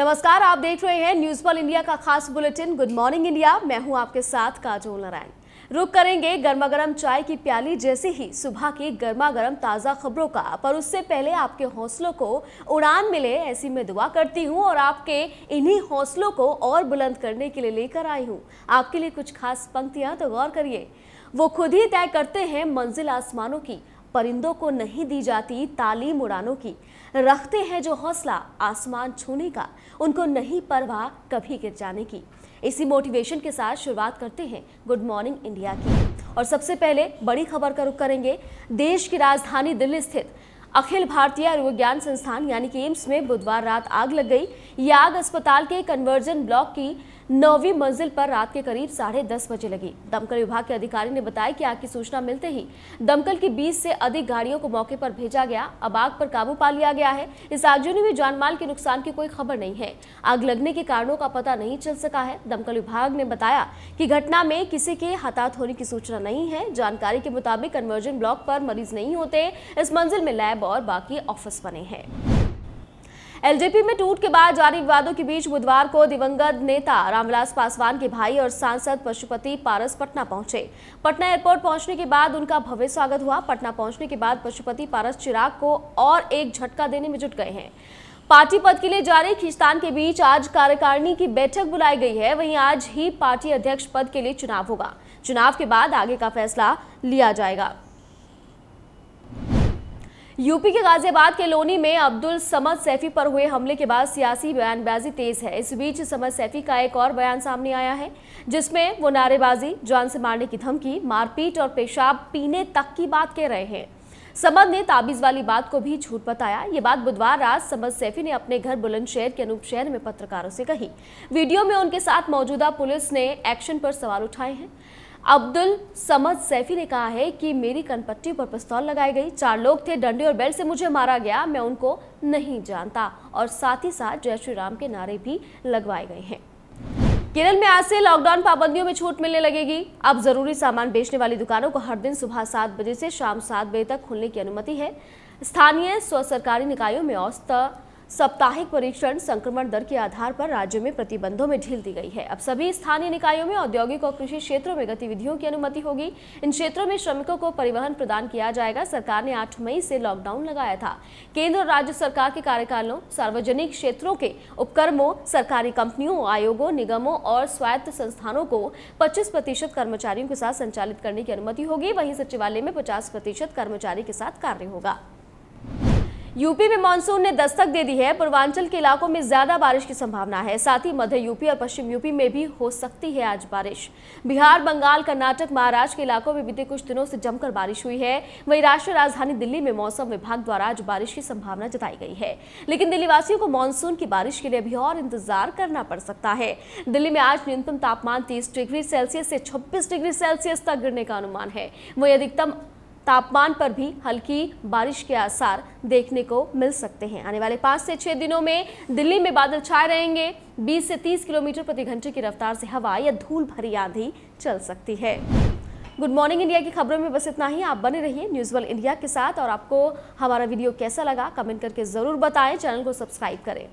नमस्कार आप देख रहे हैं न्यूज पॉल इंडिया का खास बुलेटिन गुड मॉर्निंग इंडिया मैं हूं आपके साथ काजोल नारायण रुक करेंगे गर्मा गर्म चाय की प्याली जैसे ही सुबह के गर्मा गर्म ताज़ा खबरों का पर उससे पहले आपके हौसलों को उड़ान मिले ऐसी मैं दुआ करती हूं और आपके इन्हीं हौसलों को और बुलंद करने के लिए लेकर आई हूं आपके लिए कुछ खास पंक्तियां तो गौर करिए वो खुद ही तय करते हैं मंजिल आसमानों की परिंदों को नहीं दी जाती तालीम उड़ानों की रखते हैं जो हौसला आसमान छूने का उनको नहीं परवाह कभी गिर जाने की इसी मोटिवेशन के साथ शुरुआत करते हैं गुड मॉर्निंग इंडिया की और सबसे पहले बड़ी खबर का रुख करेंगे देश की राजधानी दिल्ली स्थित अखिल भारतीय आयुर्विज्ञान संस्थान यानी कि एम्स में बुधवार रात आग लग गई यह आग अस्पताल के कन्वर्जन ब्लॉक की नौवीं मंजिल पर रात के करीब साढ़े दस बजे लगी दमकल विभाग के अधिकारी ने बताया कि आग की सूचना मिलते ही दमकल की 20 से अधिक गाड़ियों को मौके पर भेजा गया अब आग पर काबू पा लिया गया है इस आगजनी में जानमाल के नुकसान की कोई खबर नहीं है आग लगने के कारणों का पता नहीं चल सका है दमकल विभाग ने बताया कि घटना में किसी के हताहत होने की सूचना नहीं है जानकारी के मुताबिक कन्वर्जन ब्लॉक पर मरीज नहीं होते इस मंजिल में लैब लैब और बाकी ऑफिस बने हैं एलजेपी में टूट के बाद जारी विवादों के बीच बुधवार को दिवंगत नेता रामविलास पासवान के भाई और सांसद पशुपति पारस पटना पहुंचे पटना एयरपोर्ट पहुंचने के बाद उनका भव्य स्वागत हुआ पटना पहुंचने के बाद पशुपति पारस चिराग को और एक झटका देने में जुट गए हैं पार्टी पद के लिए जारी खींचतान के बीच आज कार्यकारिणी की बैठक बुलाई गई है वहीं आज ही पार्टी अध्यक्ष पद के लिए चुनाव होगा चुनाव के बाद आगे का फैसला लिया जाएगा यूपी के गाजियाबाद के लोनी में अब्दुल समद सैफी पर हुए हमले के बाद सियासी बयानबाजी तेज है इस बीच समद सैफी का एक और बयान सामने आया है जिसमें वो नारेबाजी जान से मारने की धमकी मारपीट और पेशाब पीने तक की बात कह रहे हैं समद ने ताबीज वाली बात को भी झूठ बताया ये बात बुधवार रात समद सैफी ने अपने घर बुलंदशहर के अनूप शहर में पत्रकारों से कही वीडियो में उनके साथ मौजूदा पुलिस ने एक्शन पर सवाल उठाए हैं अब्दुल समद सैफी ने कहा है कि मेरी कनपट्टी पर पिस्तौल लगाई गई चार लोग थे डंडे और बेल से मुझे मारा गया मैं उनको नहीं जानता और साथ ही साथ जय श्री राम के नारे भी लगवाए गए हैं केरल में आज से लॉकडाउन पाबंदियों में छूट मिलने लगेगी अब जरूरी सामान बेचने वाली दुकानों को हर दिन सुबह सात बजे से शाम सात बजे तक खुलने की अनुमति है स्थानीय स्व सरकारी निकायों में औसत साप्ताहिक परीक्षण संक्रमण दर के आधार पर राज्य में प्रतिबंधों में ढील दी गई है अब सभी स्थानीय निकायों में औद्योगिक और कृषि क्षेत्रों में गतिविधियों की अनुमति होगी इन क्षेत्रों में श्रमिकों को परिवहन प्रदान किया जाएगा सरकार ने आठ मई से लॉकडाउन लगाया था केंद्र और राज्य सरकार के कार्यकालों सार्वजनिक क्षेत्रों के उपक्रमों सरकारी कंपनियों आयोगों निगमों और स्वायत्त संस्थानों को पच्चीस प्रतिशत कर्मचारियों के साथ संचालित करने की अनुमति होगी वहीं सचिवालय में पचास प्रतिशत कर्मचारी के साथ कार्य होगा यूपी में मानसून ने दस्तक दे दी है पूर्वांचल के इलाकों में ज्यादा बारिश की संभावना है साथ ही मध्य यूपी और पश्चिम यूपी में भी हो सकती है आज बारिश बिहार बंगाल कर्नाटक महाराष्ट्र के इलाकों में बीते कुछ दिनों से जमकर बारिश हुई है वहीं राष्ट्रीय राजधानी दिल्ली में मौसम विभाग द्वारा आज बारिश की संभावना जताई गई है लेकिन दिल्ली वासियों को मानसून की बारिश के लिए अभी और इंतजार करना पड़ सकता है दिल्ली में आज न्यूनतम तापमान तीस डिग्री सेल्सियस से छब्बीस डिग्री सेल्सियस तक गिरने का अनुमान है वही अधिकतम तापमान पर भी हल्की बारिश के आसार देखने को मिल सकते हैं आने वाले पाँच से छः दिनों में दिल्ली में बादल छाए रहेंगे 20 से 30 किलोमीटर प्रति घंटे की रफ्तार से हवा या धूल भरी आंधी चल सकती है गुड मॉर्निंग इंडिया की खबरों में बस इतना ही आप बने रहिए न्यूज़ वर्ल्ड इंडिया के साथ और आपको हमारा वीडियो कैसा लगा कमेंट करके ज़रूर बताएं चैनल को सब्सक्राइब करें